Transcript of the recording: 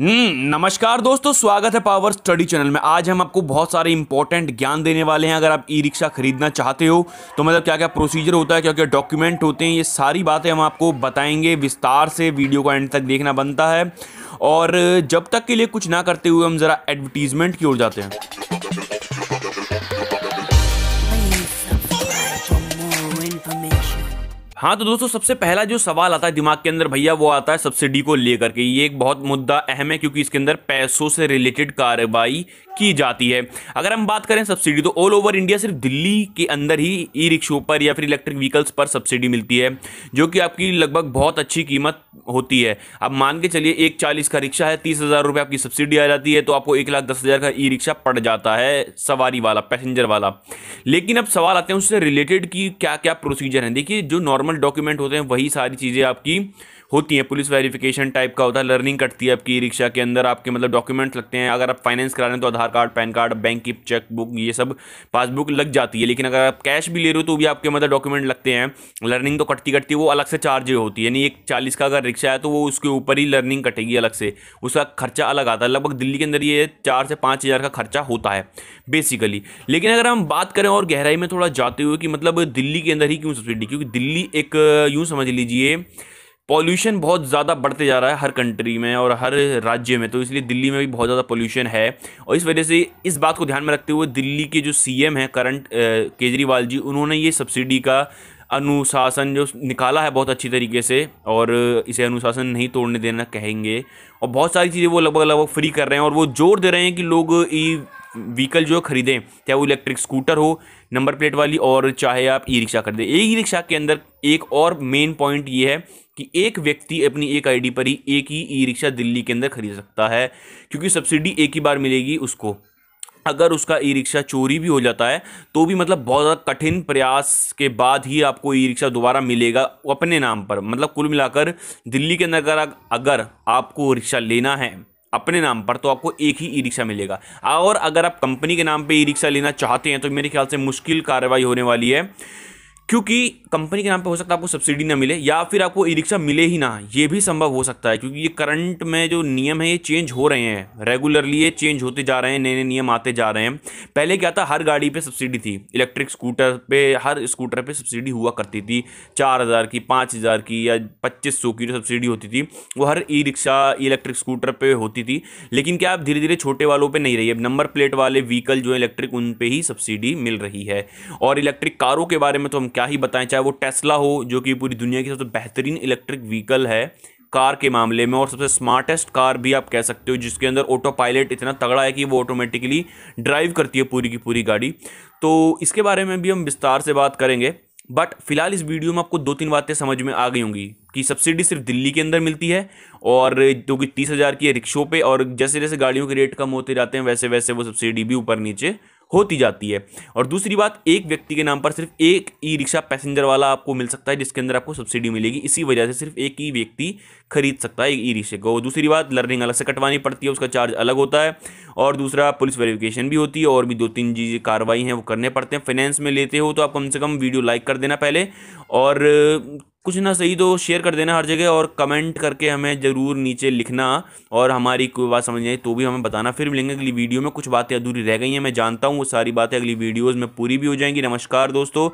हम्म, नमस्कार दोस्तों स्वागत है पावर स्टडी चैनल में आज हम आपको बहुत सारे इंपॉर्टेंट ज्ञान देने वाले हैं अगर आप ई रिक्शा खरीदना चाहते हो तो मतलब क्या क्या प्रोसीजर होता है क्या क्या डॉक्यूमेंट होते हैं ये सारी बातें हम आपको बताएंगे विस्तार से वीडियो को एंड तक देखना बनता है और जब तक के लिए कुछ ना करते हुए हम ज़रा एडवर्टीज़मेंट की ओर जाते हैं हाँ तो दोस्तों सबसे पहला जो सवाल आता है दिमाग के अंदर भैया वो आता है सब्सिडी को लेकर के ये एक बहुत मुद्दा अहम है क्योंकि इसके अंदर पैसों से रिलेटेड कार्रवाई की जाती है अगर हम बात करें सब्सिडी तो ऑल ओवर इंडिया सिर्फ दिल्ली के अंदर ही ई रिक्शों पर या फिर इलेक्ट्रिक व्हीकल्स पर सब्सिडी मिलती है जो कि आपकी लगभग बहुत अच्छी कीमत होती है अब मान के चलिए एक चालीस का रिक्शा है तीस हज़ार रुपये आपकी सब्सिडी आ जाती है तो आपको एक लाख दस हज़ार का ई रिक्शा पड़ जाता है सवारी वाला पैसेंजर वाला लेकिन अब सवाल आते हैं उससे रिलेटेड कि क्या क्या प्रोसीजर है देखिए जो नॉर्मल डॉक्यूमेंट होते हैं वही सारी चीज़ें आपकी होती हैं पुलिस वेरिफिकेशन टाइप का होता है लर्निंग कटती है आपकी रिक्शा के अंदर आपके मतलब डॉक्यूमेंट्स लगते हैं अगर आप फाइनेंस करा रहे हैं तो Aadhaar card PAN card bank की चेक बुक ये सब पासबुक लग जाती है लेकिन अगर आप कैश भी ले रहे हो तो भी आपके मतलब डॉक्यूमेंट लगते हैं लर्निंग तो कटती कटती वो अलग से चार्ज होती है यानी एक चालीस का अगर रिक्शा है तो वो उसके ऊपर ही लर्निंग कटेगी अलग से उसका खर्चा अलग आता है लगभग दिल्ली के अंदर ये चार से पाँच हज़ार का खर्चा होता है बेसिकली लेकिन अगर हम बात करें और गहराई में थोड़ा जाते हुए कि मतलब दिल्ली के अंदर ही क्यों सब्सिडी क्योंकि दिल्ली एक यूँ समझ लीजिए पॉल्यूशन बहुत ज़्यादा बढ़ते जा रहा है हर कंट्री में और हर राज्य में तो इसलिए दिल्ली में भी बहुत ज़्यादा पॉल्यूशन है और इस वजह से इस बात को ध्यान में रखते हुए दिल्ली के जो सीएम हैं करंट केजरीवाल जी उन्होंने ये सब्सिडी का अनुशासन जो निकाला है बहुत अच्छी तरीके से और इसे अनुशासन नहीं तोड़ने देना कहेंगे और बहुत सारी चीज़ें वो लगभग लगभग फ्री कर रहे हैं और वो जोर दे रहे हैं कि लोग ई व्हीकल जो ख़रीदें चाहे वो इलेक्ट्रिक स्कूटर हो नंबर प्लेट वाली और चाहे आप ई रिक्शा खरीदें ई रिक्शा के अंदर एक और मेन पॉइंट ये है कि एक व्यक्ति अपनी एक आईडी पर ही एक ही ई रिक्शा दिल्ली के अंदर खरीद सकता है क्योंकि सब्सिडी एक ही बार मिलेगी उसको अगर उसका ई रिक्शा चोरी भी हो जाता है तो भी मतलब बहुत ज़्यादा कठिन प्रयास के बाद ही आपको ई रिक्शा दोबारा मिलेगा अपने नाम पर मतलब कुल मिलाकर दिल्ली के अंदर अगर आपको रिक्शा लेना है अपने नाम पर तो आपको एक ही ई रिक्शा मिलेगा और अगर आप कंपनी के नाम पर ई रिक्शा लेना चाहते हैं तो मेरे ख्याल से मुश्किल कार्रवाई होने वाली है क्योंकि कंपनी के नाम पे हो सकता है आपको सब्सिडी ना मिले या फिर आपको ई रिक्शा मिले ही ना ये भी संभव हो सकता है क्योंकि ये करंट में जो नियम है ये चेंज हो रहे हैं रेगुलरली ये चेंज होते जा रहे हैं नए नए नियम आते जा रहे हैं पहले क्या था हर गाड़ी पे सब्सिडी थी इलेक्ट्रिक स्कूटर पे हर स्कूटर पे सब्सिडी हुआ करती थी चार हज़ार की पाँच हज़ार की या पच्चीस सौ की जो सब्सिडी होती थी वो हर ई रिक्शा इलेक्ट्रिक स्कूटर पर होती थी लेकिन क्या अब धीरे धीरे छोटे वालों पर नहीं रही अब नंबर प्लेट वाले व्हीकल जो इलेक्ट्रिक उन पर ही सब्सिडी मिल रही है और इलेक्ट्रिक कारों के बारे में तो हम क्या ही बताएं चाहे वो टेस्ला हो जो कि पूरी दुनिया की सबसे बेहतरीन इलेक्ट्रिक व्हीकल है कार के मामले में और सबसे स्मार्टेस्ट कार भी आप कह सकते हो जिसके अंदर ऑटो पायलट इतना तगड़ा है कि वो ऑटोमेटिकली ड्राइव करती है पूरी की पूरी गाड़ी तो इसके बारे में भी हम विस्तार से बात करेंगे बट फिलहाल इस वीडियो में आपको दो तीन बातें समझ में आ गई होंगी कि सब्सिडी सिर्फ दिल्ली के अंदर मिलती है और जो कि तीस हज़ार की है रिक्शों पे और जैसे जैसे गाड़ियों के रेट कम होते जाते हैं वैसे वैसे वो सब्सिडी भी ऊपर नीचे होती जाती है और दूसरी बात एक व्यक्ति के नाम पर सिर्फ एक ई रिक्शा पैसेंजर वाला आपको मिल सकता है जिसके अंदर आपको सब्सिडी मिलेगी इसी वजह से सिर्फ एक ही व्यक्ति खरीद सकता है ई रिक्शे को दूसरी बात लर्निंग अलग से कटवानी पड़ती है उसका चार्ज अलग होता है और दूसरा पुलिस वेरिफिकेशन भी होती है और भी दो तीन चीज़ें कार्रवाई हैं वो करने पड़ते हैं फाइनेंस में लेते हो तो आप कम से कम वीडियो लाइक कर देना पहले और कुछ ना सही तो शेयर कर देना हर जगह और कमेंट करके हमें ज़रूर नीचे लिखना और हमारी कोई बात समझ जाए तो भी हमें बताना फिर मिलेंगे अगली वीडियो में कुछ बातें अधूरी रह गई हैं मैं जानता हूँ वो सारी बातें अगली वीडियोज़ में पूरी भी हो जाएंगी नमस्कार दोस्तों